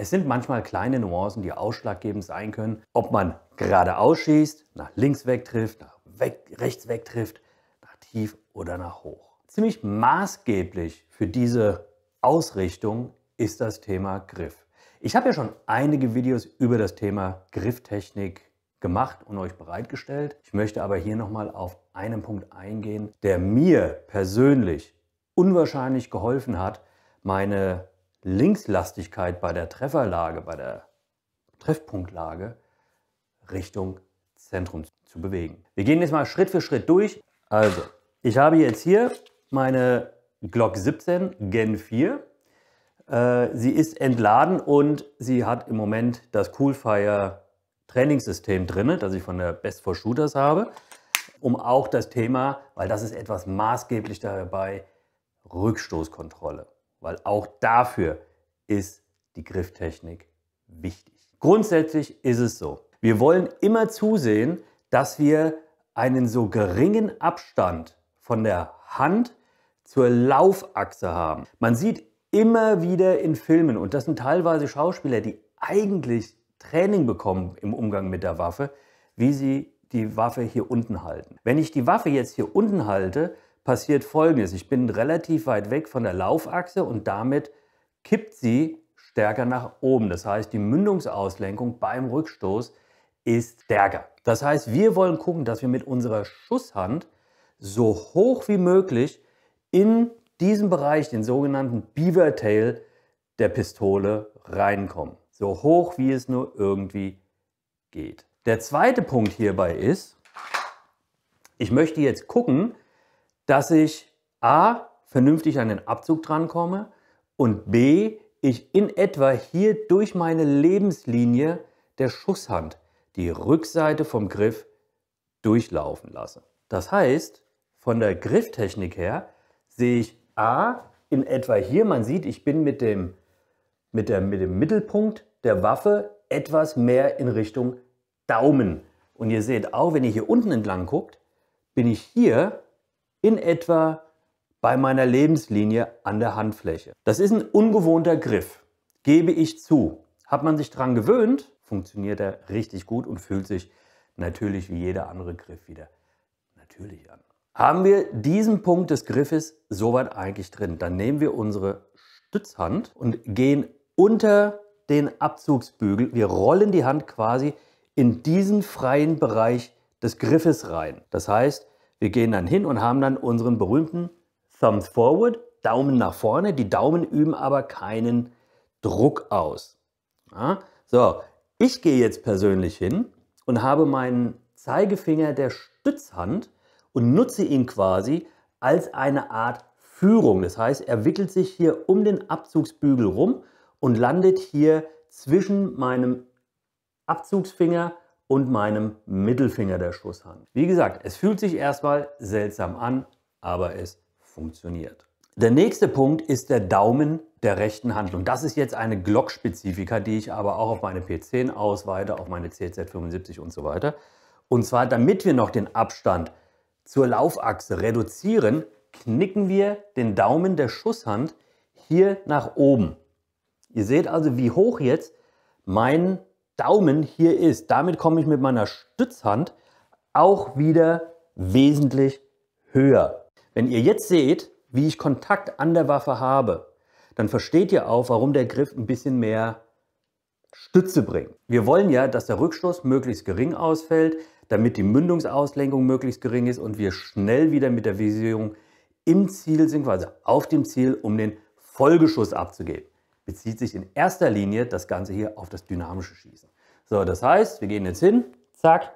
Es sind manchmal kleine Nuancen, die ausschlaggebend sein können, ob man geradeaus schießt, nach links wegtrifft, nach weg, rechts wegtrifft, nach tief oder nach hoch. Ziemlich maßgeblich für diese Ausrichtung ist das Thema Griff. Ich habe ja schon einige Videos über das Thema Grifftechnik gemacht und euch bereitgestellt. Ich möchte aber hier nochmal auf einen Punkt eingehen, der mir persönlich unwahrscheinlich geholfen hat, meine Linkslastigkeit bei der Trefferlage, bei der Treffpunktlage Richtung Zentrum zu bewegen. Wir gehen jetzt mal Schritt für Schritt durch. Also, ich habe jetzt hier meine Glock 17 Gen 4. Äh, sie ist entladen und sie hat im Moment das Coolfire Trainingssystem drin, das ich von der Best for Shooters habe, um auch das Thema, weil das ist etwas maßgeblich dabei, Rückstoßkontrolle weil auch dafür ist die Grifftechnik wichtig. Grundsätzlich ist es so, wir wollen immer zusehen, dass wir einen so geringen Abstand von der Hand zur Laufachse haben. Man sieht immer wieder in Filmen, und das sind teilweise Schauspieler, die eigentlich Training bekommen im Umgang mit der Waffe, wie sie die Waffe hier unten halten. Wenn ich die Waffe jetzt hier unten halte, passiert Folgendes. Ich bin relativ weit weg von der Laufachse und damit kippt sie stärker nach oben. Das heißt, die Mündungsauslenkung beim Rückstoß ist stärker. Das heißt, wir wollen gucken, dass wir mit unserer Schusshand so hoch wie möglich in diesen Bereich, den sogenannten Beaver Tail der Pistole, reinkommen. So hoch, wie es nur irgendwie geht. Der zweite Punkt hierbei ist, ich möchte jetzt gucken, dass ich A, vernünftig an den Abzug drankomme und B, ich in etwa hier durch meine Lebenslinie der Schusshand die Rückseite vom Griff durchlaufen lasse. Das heißt, von der Grifftechnik her sehe ich A, in etwa hier, man sieht, ich bin mit dem, mit, der, mit dem Mittelpunkt der Waffe etwas mehr in Richtung Daumen. Und ihr seht auch, wenn ihr hier unten entlang guckt, bin ich hier in etwa bei meiner Lebenslinie an der Handfläche. Das ist ein ungewohnter Griff, gebe ich zu. Hat man sich daran gewöhnt, funktioniert er richtig gut und fühlt sich natürlich wie jeder andere Griff wieder natürlich an. Haben wir diesen Punkt des Griffes soweit eigentlich drin, dann nehmen wir unsere Stützhand und gehen unter den Abzugsbügel. Wir rollen die Hand quasi in diesen freien Bereich des Griffes rein. Das heißt, wir gehen dann hin und haben dann unseren berühmten Thumbs Forward, Daumen nach vorne. Die Daumen üben aber keinen Druck aus. Ja? So, ich gehe jetzt persönlich hin und habe meinen Zeigefinger der Stützhand und nutze ihn quasi als eine Art Führung. Das heißt, er wickelt sich hier um den Abzugsbügel rum und landet hier zwischen meinem Abzugsfinger und meinem Mittelfinger der Schusshand. Wie gesagt, es fühlt sich erstmal seltsam an, aber es funktioniert. Der nächste Punkt ist der Daumen der rechten Hand. Und das ist jetzt eine Glock-Spezifika, die ich aber auch auf meine P10 ausweite, auf meine CZ75 und so weiter. Und zwar, damit wir noch den Abstand zur Laufachse reduzieren, knicken wir den Daumen der Schusshand hier nach oben. Ihr seht also, wie hoch jetzt mein Daumen hier ist. Damit komme ich mit meiner Stützhand auch wieder wesentlich höher. Wenn ihr jetzt seht, wie ich Kontakt an der Waffe habe, dann versteht ihr auch, warum der Griff ein bisschen mehr Stütze bringt. Wir wollen ja, dass der Rückstoß möglichst gering ausfällt, damit die Mündungsauslenkung möglichst gering ist und wir schnell wieder mit der Visierung im Ziel sind, quasi auf dem Ziel, um den Folgeschuss abzugeben bezieht sich in erster Linie das Ganze hier auf das dynamische Schießen. So, das heißt, wir gehen jetzt hin, zack,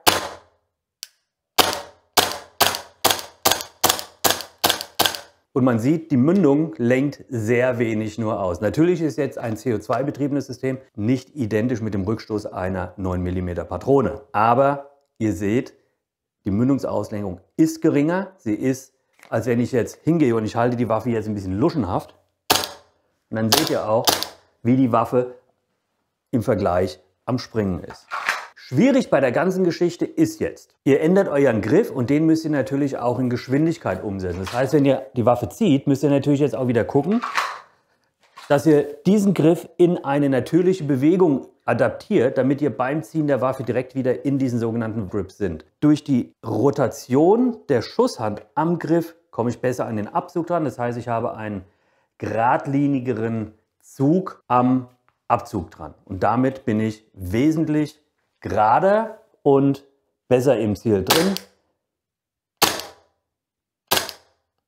Und man sieht, die Mündung lenkt sehr wenig nur aus. Natürlich ist jetzt ein CO2-betriebenes System nicht identisch mit dem Rückstoß einer 9 mm Patrone. Aber ihr seht, die Mündungsauslenkung ist geringer. Sie ist, als wenn ich jetzt hingehe und ich halte die Waffe jetzt ein bisschen luschenhaft, und dann seht ihr auch, wie die Waffe im Vergleich am Springen ist. Schwierig bei der ganzen Geschichte ist jetzt, ihr ändert euren Griff und den müsst ihr natürlich auch in Geschwindigkeit umsetzen. Das heißt, wenn ihr die Waffe zieht, müsst ihr natürlich jetzt auch wieder gucken, dass ihr diesen Griff in eine natürliche Bewegung adaptiert, damit ihr beim Ziehen der Waffe direkt wieder in diesen sogenannten Grip sind. Durch die Rotation der Schusshand am Griff komme ich besser an den Abzug dran. Das heißt, ich habe einen geradlinigeren Zug am Abzug dran. Und damit bin ich wesentlich gerader und besser im Ziel drin.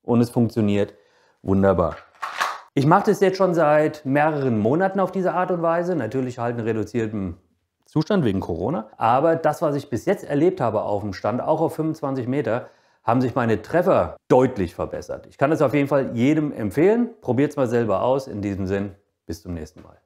Und es funktioniert wunderbar. Ich mache das jetzt schon seit mehreren Monaten auf diese Art und Weise. Natürlich halt in reduziertem Zustand wegen Corona. Aber das, was ich bis jetzt erlebt habe auf dem Stand, auch auf 25 Meter, haben sich meine Treffer deutlich verbessert. Ich kann es auf jeden Fall jedem empfehlen. Probiert es mal selber aus. In diesem Sinn, bis zum nächsten Mal.